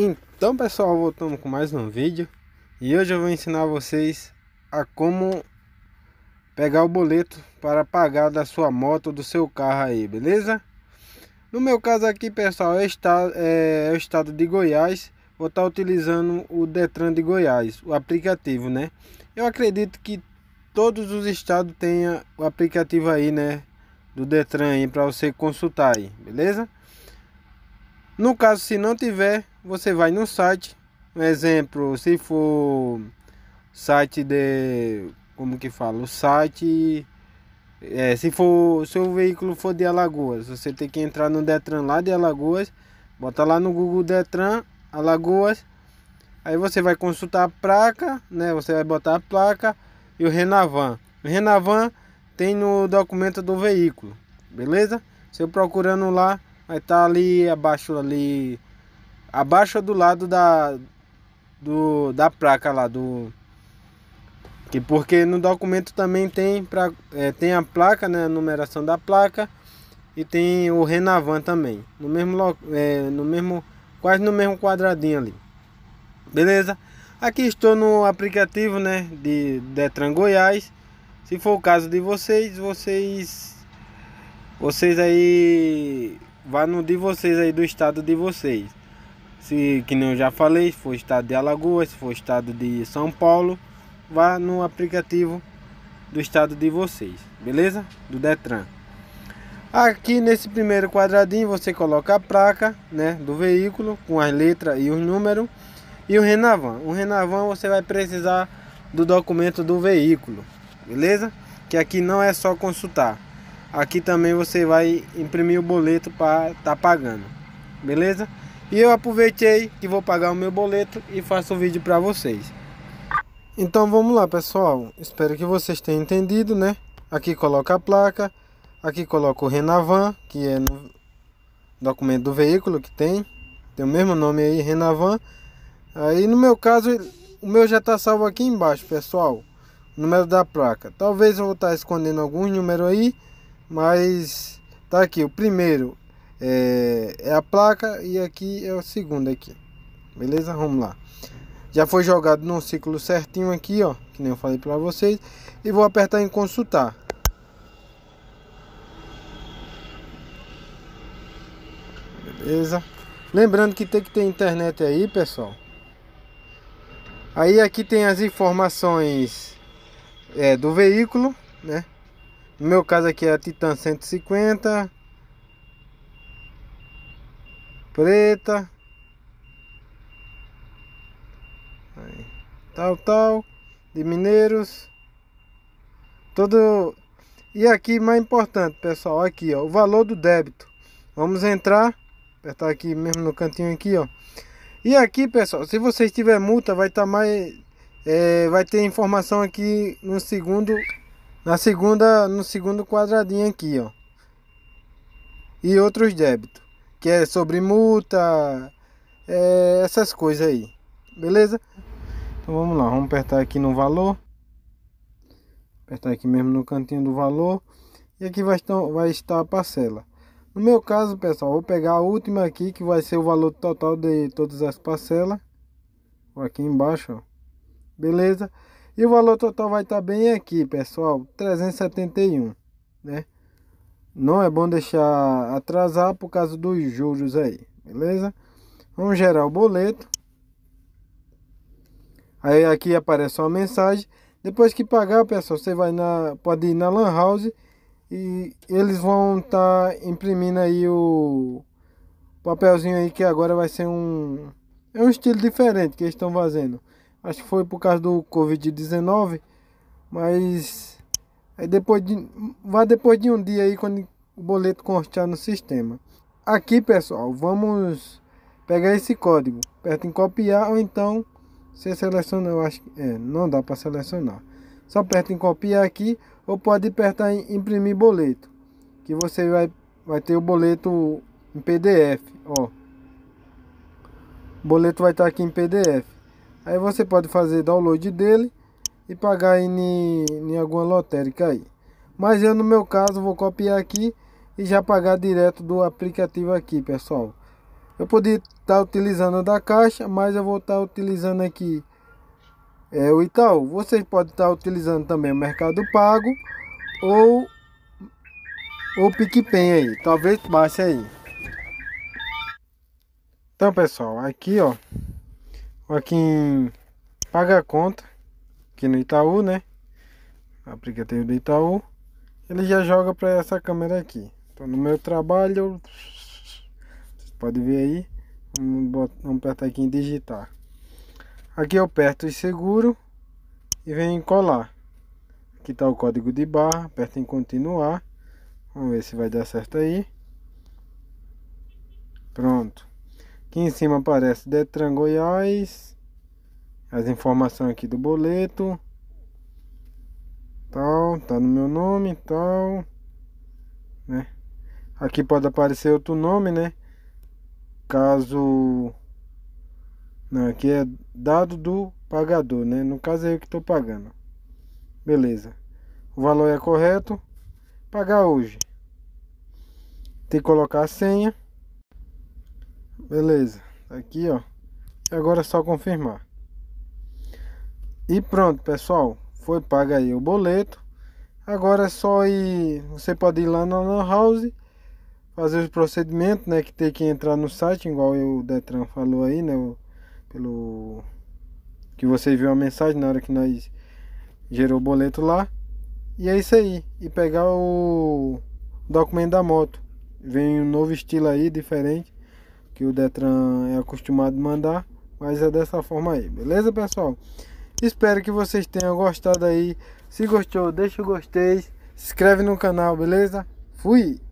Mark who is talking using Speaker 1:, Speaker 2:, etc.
Speaker 1: Então pessoal, voltamos com mais um vídeo E hoje eu vou ensinar vocês a como pegar o boleto para pagar da sua moto, do seu carro aí, beleza? No meu caso aqui pessoal, é o estado, é, é o estado de Goiás Vou estar tá utilizando o Detran de Goiás, o aplicativo, né? Eu acredito que todos os estados tenham o aplicativo aí, né? Do Detran aí para você consultar aí, beleza? No caso, se não tiver, você vai no site. Um exemplo, se for site de. Como que fala? O site. É, se for seu veículo for de Alagoas, você tem que entrar no Detran lá de Alagoas, bota lá no Google Detran Alagoas, aí você vai consultar a placa, né? Você vai botar a placa e o Renavan. O Renavan tem no documento do veículo, beleza? se eu procurando lá, Vai estar tá ali abaixo ali. Abaixo do lado da. Do, da placa lá do. Que porque no documento também tem, pra, é, tem a placa, né? A numeração da placa e tem o Renavan também. No mesmo, é, no mesmo. Quase no mesmo quadradinho ali. Beleza? Aqui estou no aplicativo né, de Detran Goiás. Se for o caso de vocês, vocês vocês aí vá no de vocês aí do estado de vocês. Se que nem eu já falei, se for estado de Alagoas, se for estado de São Paulo, vá no aplicativo do estado de vocês, beleza? Do Detran. Aqui nesse primeiro quadradinho você coloca a placa, né, do veículo com as letras e os números e o renavan. O renavan você vai precisar do documento do veículo, beleza? Que aqui não é só consultar. Aqui também você vai imprimir o boleto para estar tá pagando. Beleza? E eu aproveitei que vou pagar o meu boleto e faço o vídeo para vocês. Então vamos lá pessoal, espero que vocês tenham entendido, né? Aqui coloca a placa, aqui coloca o Renavan, que é no documento do veículo que tem, tem o mesmo nome aí, Renavan. Aí no meu caso, o meu já está salvo aqui embaixo, pessoal, número da placa. Talvez eu vou estar tá escondendo algum número aí, mas tá aqui, o primeiro é, é a placa e aqui é o segundo aqui. Beleza? Vamos lá. Já foi jogado num ciclo certinho aqui, ó, que nem eu falei para vocês, e vou apertar em consultar. Beleza? Lembrando que tem que ter internet aí, pessoal. Aí aqui tem as informações é, do veículo, né? No meu caso aqui é a Titan 150. Preta. Aí. Tal, tal. De Mineiros. Todo... E aqui, mais importante, pessoal, aqui, ó. O valor do débito. Vamos entrar. Apertar aqui mesmo no cantinho aqui, ó. E aqui, pessoal, se vocês tiver multa, vai estar tá mais... É, vai ter informação aqui no segundo na segunda no segundo quadradinho aqui ó e outros débitos que é sobre multa é, essas coisas aí beleza então vamos lá vamos apertar aqui no valor apertar aqui mesmo no cantinho do valor e aqui vai estar, vai estar a parcela no meu caso pessoal vou pegar a última aqui que vai ser o valor total de todas as parcelas aqui embaixo ó. beleza e o valor total vai estar tá bem aqui, pessoal, 371, né? Não é bom deixar atrasar por causa dos juros aí, beleza? Vamos gerar o boleto. Aí aqui aparece uma mensagem. Depois que pagar, pessoal, você vai na pode ir na Lan House e eles vão estar tá imprimindo aí o papelzinho aí que agora vai ser um é um estilo diferente que eles estão fazendo. Acho que foi por causa do Covid-19. Mas aí depois de. Vai depois de um dia aí quando o boleto constar tá no sistema. Aqui pessoal, vamos pegar esse código. Aperta em copiar ou então você seleciona, eu acho que. É, não dá para selecionar. Só aperta em copiar aqui ou pode apertar em imprimir boleto. Que você vai, vai ter o boleto em PDF. Ó. O boleto vai estar tá aqui em PDF. Aí você pode fazer download dele e pagar em, em alguma lotérica aí. Mas eu no meu caso vou copiar aqui e já pagar direto do aplicativo aqui, pessoal. Eu podia estar tá utilizando da caixa, mas eu vou estar tá utilizando aqui é, o Itaú. Vocês podem estar tá utilizando também o Mercado Pago ou o PicPen aí. Talvez baixe aí. Então, pessoal, aqui ó. Pra quem paga a conta, aqui no Itaú, né? Aplicativo do Itaú, ele já joga para essa câmera aqui. Então no meu trabalho, vocês podem ver aí, vamos, botar, vamos apertar aqui em digitar. Aqui eu aperto em seguro e venho em colar. Aqui está o código de barra, Aperto em continuar. Vamos ver se vai dar certo aí. Pronto. Aqui em cima aparece Detran Goiás. As informações aqui do boleto. Tal, tá no meu nome, tal. Né? Aqui pode aparecer outro nome, né? Caso... Não, aqui é dado do pagador, né? No caso é eu que estou pagando. Beleza. O valor é correto. Pagar hoje. Tem que colocar a senha. Beleza. Aqui, ó. Agora é só confirmar. E pronto, pessoal. Foi pago aí o boleto. Agora é só ir... Você pode ir lá na Lan House. Fazer os procedimentos, né? Que tem que entrar no site, igual o Detran falou aí, né? pelo... Que você viu a mensagem na hora que nós gerou o boleto lá. E é isso aí. E pegar o documento da moto. Vem um novo estilo aí, diferente que o Detran é acostumado a mandar, mas é dessa forma aí, beleza pessoal? Espero que vocês tenham gostado aí. Se gostou, deixa o gostei, se inscreve no canal, beleza? Fui!